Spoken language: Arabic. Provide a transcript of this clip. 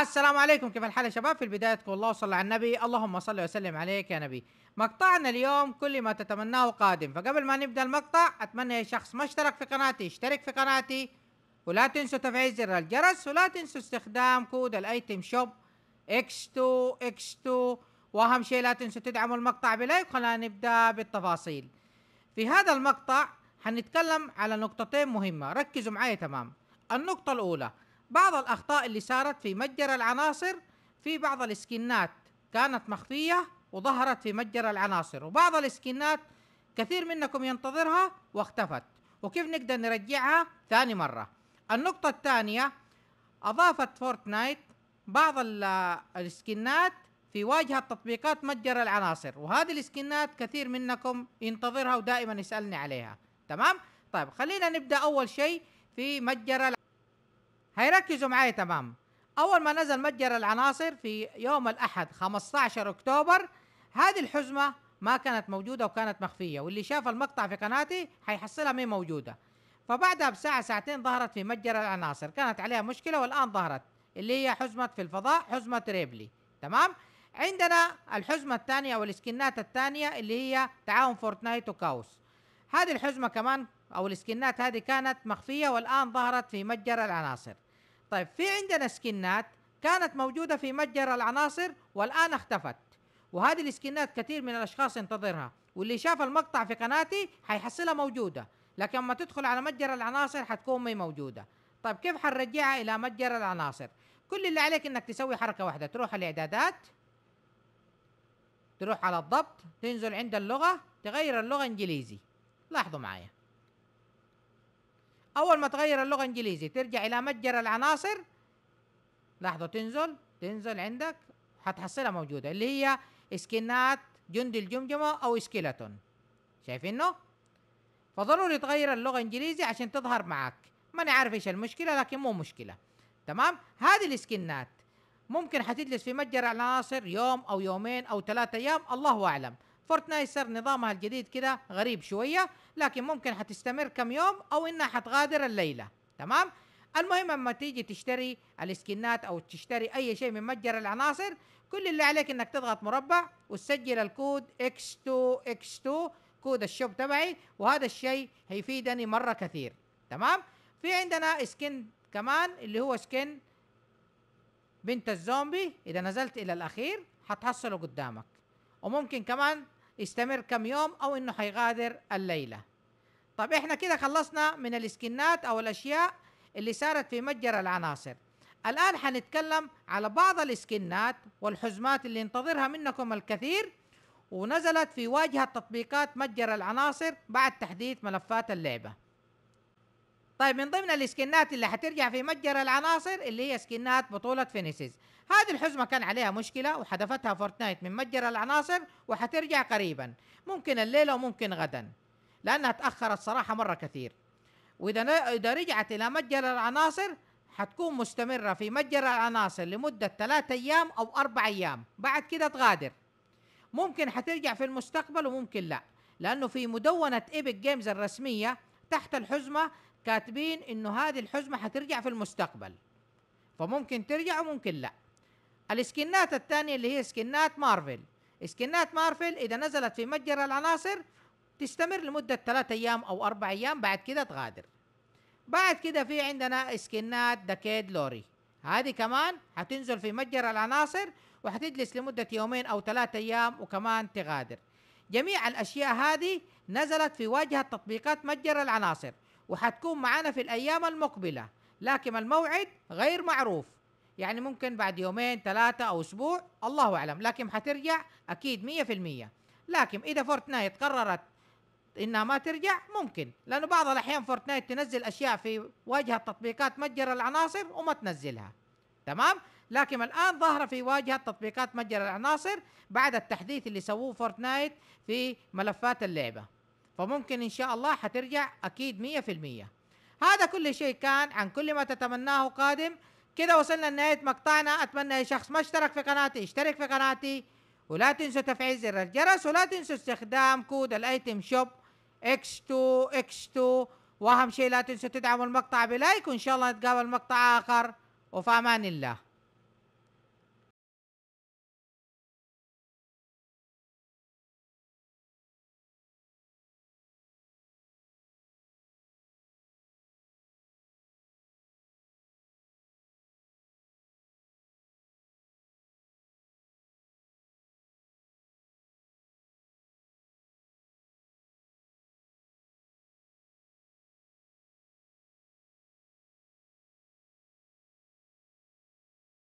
السلام عليكم كيف الحال يا شباب في البداية تقول الله صلى على النبي اللهم صل وسلم عليك يا نبي مقطعنا اليوم كل ما تتمناه قادم فقبل ما نبدأ المقطع أتمنى يا شخص ما اشترك في قناتي اشترك في قناتي ولا تنسوا تفعيل زر الجرس ولا تنسوا استخدام كود الايتم شوب اكس 2 اكس 2 واهم شيء لا تنسوا تدعموا المقطع بلايك خلينا نبدا بالتفاصيل في هذا المقطع حنتكلم على نقطتين مهمه ركزوا معايا تمام النقطه الاولى بعض الاخطاء اللي صارت في متجر العناصر في بعض السكنات كانت مخفيه وظهرت في متجر العناصر وبعض السكنات كثير منكم ينتظرها واختفت وكيف نقدر نرجعها ثاني مره النقطه الثانيه اضافت فورتنايت بعض السكنات في واجهة تطبيقات متجر العناصر وهذه الاسكنات كثير منكم ينتظرها ودائما يسألني عليها تمام طيب خلينا نبدأ أول شيء في متجر ال... هيركزوا معي تمام أول ما نزل متجر العناصر في يوم الأحد 15 أكتوبر هذه الحزمة ما كانت موجودة وكانت مخفية واللي شاف المقطع في قناتي حيحصلها مين موجودة فبعدها بساعة ساعتين ظهرت في متجر العناصر كانت عليها مشكلة والآن ظهرت اللي هي حزمة في الفضاء حزمة ريبلي تمام عندنا الحزمة الثانية أو الاسكنات الثانية اللي هي تعاون فورتنايت وكاوس هذه الحزمة كمان أو الاسكنات هذه كانت مخفية والآن ظهرت في متجر العناصر طيب في عندنا سكنات كانت موجودة في متجر العناصر والآن اختفت وهذه الاسكنات كثير من الأشخاص ينتظرها واللي شاف المقطع في قناتي حيحصلها موجودة لكن ما تدخل على متجر العناصر حتكون مي موجودة طيب كيف حنرجعها إلى متجر العناصر كل اللي عليك انك تسوي حركه واحده تروح الاعدادات تروح على الضبط تنزل عند اللغة تغير اللغة انجليزي لاحظوا معايا اول ما تغير اللغة انجليزي ترجع الى متجر العناصر لاحظوا تنزل تنزل عندك هتحصلها موجودة اللي هي سكنات جند الجمجمة او سكيلتون شايفينه فضروري تغير اللغة انجليزي عشان تظهر معاك ما نعرف عارف ايش المشكلة لكن مو مشكلة تمام هذه الاسكنات ممكن حتجلس في متجر العناصر يوم او يومين او ثلاثة ايام الله اعلم فورتنايت صار نظامها الجديد كده غريب شوية لكن ممكن حتستمر كم يوم او انها حتغادر الليلة تمام المهم اما تيجي تشتري الاسكنات او تشتري اي شيء من متجر العناصر كل اللي عليك انك تضغط مربع وتسجل الكود X2 X2 كود الشوب تبعي وهذا الشيء هيفيدني مرة كثير تمام في عندنا سكن كمان اللي هو سكن بنت الزومبي اذا نزلت الى الاخير حتحصله قدامك وممكن كمان يستمر كم يوم او انه حيغادر الليله طب احنا كده خلصنا من الاسكنات او الاشياء اللي صارت في متجر العناصر الان حنتكلم على بعض الاسكنات والحزمات اللي ينتظرها منكم الكثير ونزلت في واجهه تطبيقات متجر العناصر بعد تحديث ملفات اللعبه طيب من ضمن السكنات اللي حترجع في متجر العناصر اللي هي سكنات بطولة فينيسيز هذه الحزمة كان عليها مشكلة وحذفتها فورتنايت من متجر العناصر وحترجع قريبا ممكن الليلة وممكن غدا لأنها تأخرت صراحة مرة كثير وإذا إذا رجعت إلى متجر العناصر حتكون مستمرة في متجر العناصر لمدة ثلاثة أيام أو أربع أيام بعد كده تغادر ممكن حترجع في المستقبل وممكن لا لأنه في مدونة إيبك جيمز الرسمية تحت الحزمة كاتبين انه هذه الحزمه حترجع في المستقبل فممكن ترجع وممكن لا الاسكنات الثانيه اللي هي سكنات مارفل سكنات مارفل اذا نزلت في متجر العناصر تستمر لمده ثلاثة ايام او اربع ايام بعد كده تغادر بعد كده في عندنا سكنات دكيد لوري هذه كمان حتنزل في متجر العناصر وحتجلس لمدة يومين أو ثلاثة أيام وكمان تغادر جميع الأشياء هذه نزلت في واجهة تطبيقات متجر العناصر وحتكون معانا في الأيام المقبلة لكن الموعد غير معروف يعني ممكن بعد يومين ثلاثة أو أسبوع الله أعلم لكن حترجع أكيد مية في المية لكن إذا فورتنايت قررت إنها ما ترجع ممكن لأنه بعض الأحيان فورتنايت تنزل أشياء في واجهة تطبيقات متجر العناصر وما تنزلها تمام لكن الآن ظاهرة في واجهة تطبيقات متجر العناصر بعد التحديث اللي سووه فورتنايت في ملفات اللعبة فممكن ان شاء الله حترجع اكيد 100% هذا كل شيء كان عن كل ما تتمناه قادم كده وصلنا لنهاية مقطعنا أتمنى أي شخص ما اشترك في قناتي اشترك في قناتي ولا تنسوا تفعيل زر الجرس ولا تنسوا استخدام كود الايتم شوب X2 X2 وأهم شيء لا تنسوا تدعموا المقطع بلايك وإن شاء الله نتقابل مقطع آخر وفي أمان الله